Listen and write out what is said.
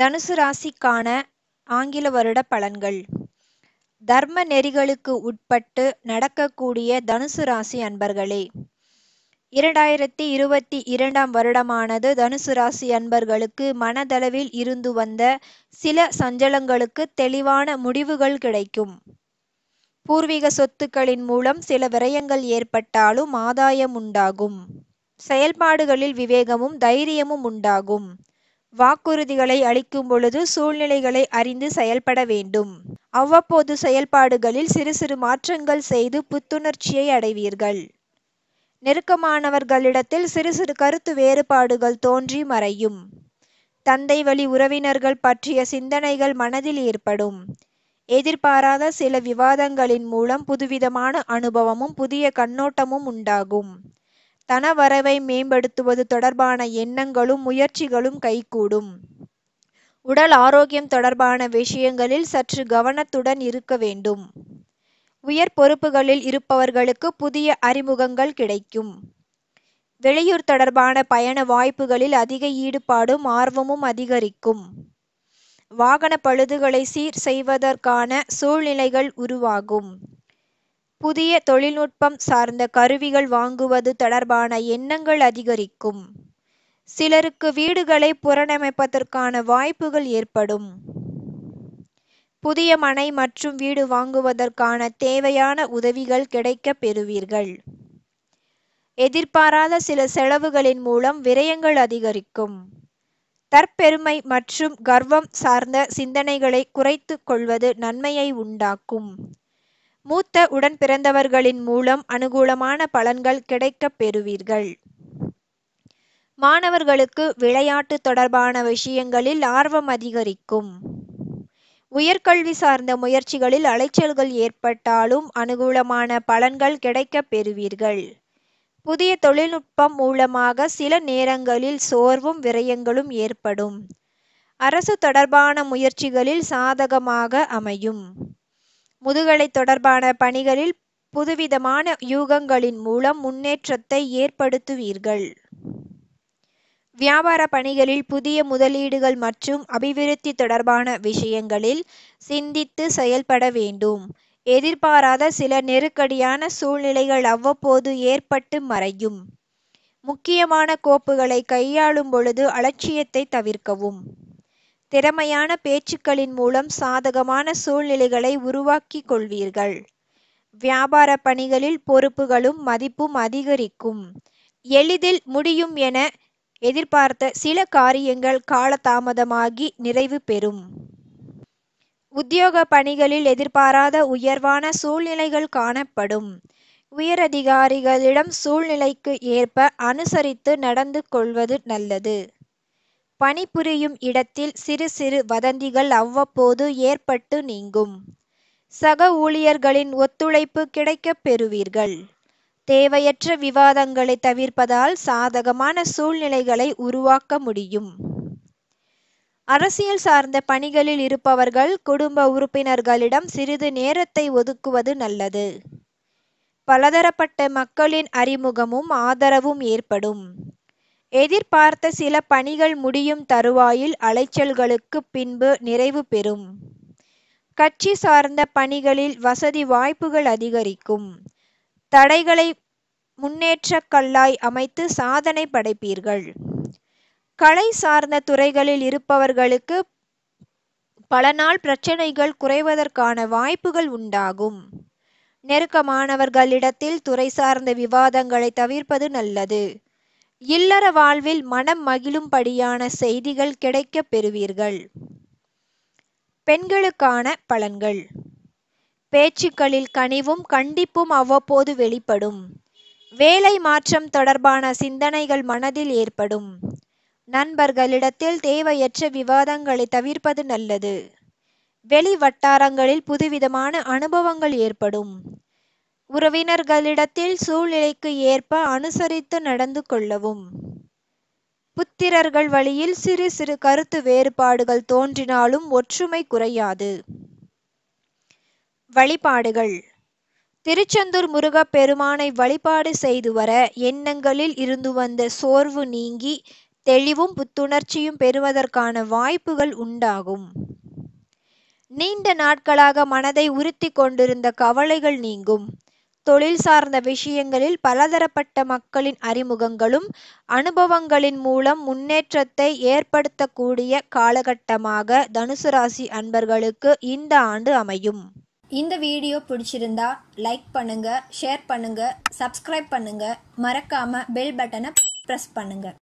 தனுசு ராசிக்கான ஆங்கில வருட பலன்கள் தர்ம நெறிகளுக்கு உட்பட்டு நடக்கக்கூடிய தனுசு ராசி அன்பர்களே இரண்டாயிரத்தி இருபத்தி இரண்டாம் வருடமானது தனுசு ராசி அன்பர்களுக்கு மனதளவில் இருந்து வந்த சில சஞ்சலங்களுக்கு தெளிவான முடிவுகள் கிடைக்கும் பூர்வீக சொத்துக்களின் மூலம் சில விரயங்கள் ஏற்பட்டாலும் ஆதாயம் உண்டாகும் செயல்பாடுகளில் விவேகமும் தைரியமும் உண்டாகும் வாக்குறுதிகளை அளிக்கும் பொழுது சூழ்நிலைகளை அறிந்து செயல்பட வேண்டும் அவ்வப்போது செயல்பாடுகளில் சிறு சிறு மாற்றங்கள் செய்து புத்துணர்ச்சியை அடைவீர்கள் நெருக்கமானவர்களிடத்தில் சிறு சிறு கருத்து வேறுபாடுகள் தோன்றி மறையும் தந்தை வழி உறவினர்கள் பற்றிய சிந்தனைகள் மனதில் ஏற்படும் எதிர்பாராத சில விவாதங்களின் மூலம் புதுவிதமான அனுபவமும் புதிய கண்ணோட்டமும் உண்டாகும் தனவரவை மேம்படுத்துவது தொடர்பான எண்ணங்களும் முயற்சிகளும் கைகூடும் உடல் ஆரோக்கியம் தொடர்பான விஷயங்களில் சற்று கவனத்துடன் இருக்க வேண்டும் உயர் பொறுப்புகளில் இருப்பவர்களுக்கு புதிய அறிமுகங்கள் கிடைக்கும் வெளியூர் தொடர்பான பயண வாய்ப்புகளில் அதிக ஈடுபாடும் ஆர்வமும் அதிகரிக்கும் வாகன பழுதுகளை சீர் செய்வதற்கான சூழ்நிலைகள் உருவாகும் புதிய தொழில்நுட்பம் சார்ந்த கருவிகள் வாங்குவது தொடர்பான எண்ணங்கள் அதிகரிக்கும் சிலருக்கு வீடுகளை புறநமைப்பதற்கான வாய்ப்புகள் ஏற்படும் புதிய மனை மற்றும் வீடு வாங்குவதற்கான தேவையான உதவிகள் கிடைக்கப் பெறுவீர்கள் எதிர்பாராத சில செலவுகளின் மூலம் விரயங்கள் அதிகரிக்கும் தற்பெருமை மற்றும் கர்வம் சார்ந்த சிந்தனைகளை குறைத்து கொள்வது நன்மையை உண்டாக்கும் மூத்த உடன்பிறந்தவர்களின் மூலம் அனுகூலமான பலன்கள் கிடைக்கப் பெறுவீர்கள் மாணவர்களுக்கு விளையாட்டு தொடர்பான விஷயங்களில் ஆர்வம் அதிகரிக்கும் உயர்கல்வி சார்ந்த முயற்சிகளில் அலைச்சல்கள் ஏற்பட்டாலும் அனுகூலமான பலன்கள் கிடைக்கப் பெறுவீர்கள் புதிய தொழில்நுட்பம் மூலமாக சில நேரங்களில் சோர்வும் விரயங்களும் ஏற்படும் அரசு தொடர்பான முயற்சிகளில் சாதகமாக அமையும் முதுகலை தொடர்பான பணிகளில் புதுவிதமான யூகங்களின் மூலம் முன்னேற்றத்தை ஏற்படுத்துவீர்கள் வியாபார பணிகளில் புதிய முதலீடுகள் மற்றும் அபிவிருத்தி தொடர்பான விஷயங்களில் சிந்தித்து செயல்பட வேண்டும் எதிர்பாராத சில நெருக்கடியான சூழ்நிலைகள் அவ்வப்போது ஏற்பட்டு மறையும் முக்கியமான கோப்புகளை கையாளும் பொழுது அலட்சியத்தை தவிர்க்கவும் திறமையான பேச்சுக்களின் மூலம் சாதகமான சூழ்நிலைகளை உருவாக்கி கொள்வீர்கள் வியாபார பணிகளில் பொறுப்புகளும் மதிப்பும் அதிகரிக்கும் எளிதில் முடியும் என எதிர்பார்த்த சில காரியங்கள் காலதாமதமாகி நிறைவு பெறும் உத்தியோக பணிகளில் எதிர்பாராத உயர்வான சூழ்நிலைகள் காணப்படும் உயரதிகாரிகளிடம் சூழ்நிலைக்கு ஏற்ப அனுசரித்து நடந்து கொள்வது நல்லது பணிபுரியும் இடத்தில் சிறு சிறு வதந்திகள் அவ்வப்போது ஏற்பட்டு நீங்கும் சக ஊழியர்களின் ஒத்துழைப்பு கிடைக்கப் பெறுவீர்கள் தேவையற்ற விவாதங்களை தவிர்ப்பதால் சாதகமான சூழ்நிலைகளை உருவாக்க முடியும் அரசியல் சார்ந்த பணிகளில் இருப்பவர்கள் குடும்ப உறுப்பினர்களிடம் சிறிது நேரத்தை ஒதுக்குவது நல்லது பலதரப்பட்ட மக்களின் அறிமுகமும் ஆதரவும் ஏற்படும் எதிர்பார்த்த சில பணிகள் முடியும் தருவாயில் அலைச்சல்களுக்குப் பின்பு நிறைவு பெறும் கட்சி சார்ந்த பணிகளில் வசதி வாய்ப்புகள் அதிகரிக்கும் தடைகளை முன்னேற்ற கல்லாய் அமைத்து சாதனை படைப்பீர்கள் கலை சார்ந்த துறைகளில் இருப்பவர்களுக்கு பல நாள் பிரச்சனைகள் குறைவதற்கான வாய்ப்புகள் உண்டாகும் நெருக்கமானவர்களிடத்தில் துறை சார்ந்த விவாதங்களை தவிர்ப்பது நல்லது இல்லற வாழ்வில் மனம் மகிழும்படியான செய்திகள் கிடைக்கப் பெறுவீர்கள் பெண்களுக்கான பலன்கள் பேச்சுக்களில் கனிவும் கண்டிப்பும் அவ்வப்போது வெளிப்படும் வேலை மாற்றம் தொடர்பான சிந்தனைகள் மனதில் ஏற்படும் நண்பர்களிடத்தில் தேவையற்ற விவாதங்களை தவிர்ப்பது நல்லது வெளி வட்டாரங்களில் புதுவிதமான அனுபவங்கள் ஏற்படும் உறவினர்களிடத்தில் சூழ்நிலைக்கு ஏற்ப அனுசரித்து நடந்து கொள்ளவும் புத்திரர்கள் வழியில் சிறு சிறு கருத்து வேறுபாடுகள் தோன்றினாலும் ஒற்றுமை குறையாது வழிபாடுகள் திருச்செந்தூர் முருகப் பெருமானை வழிபாடு செய்து வர எண்ணங்களில் இருந்து வந்த சோர்வு நீங்கி தெளிவும் புத்துணர்ச்சியும் பெறுவதற்கான வாய்ப்புகள் உண்டாகும் நீண்ட நாட்களாக மனதை உறுத்தி கொண்டிருந்த கவலைகள் நீங்கும் தொழில் சார்ந்த விஷயங்களில் பலதரப்பட்ட மக்களின் அறிமுகங்களும் அனுபவங்களின் மூலம் முன்னேற்றத்தை ஏற்படுத்தக்கூடிய காலகட்டமாக தனுசு ராசி அன்பர்களுக்கு இந்த ஆண்டு அமையும் இந்த வீடியோ பிடிச்சிருந்தா லைக் பண்ணுங்க ஷேர் பண்ணுங்க சப்ஸ்கிரைப் பண்ணுங்க மறக்காம பெல் பட்டனை ப்ரெஸ் பண்ணுங்க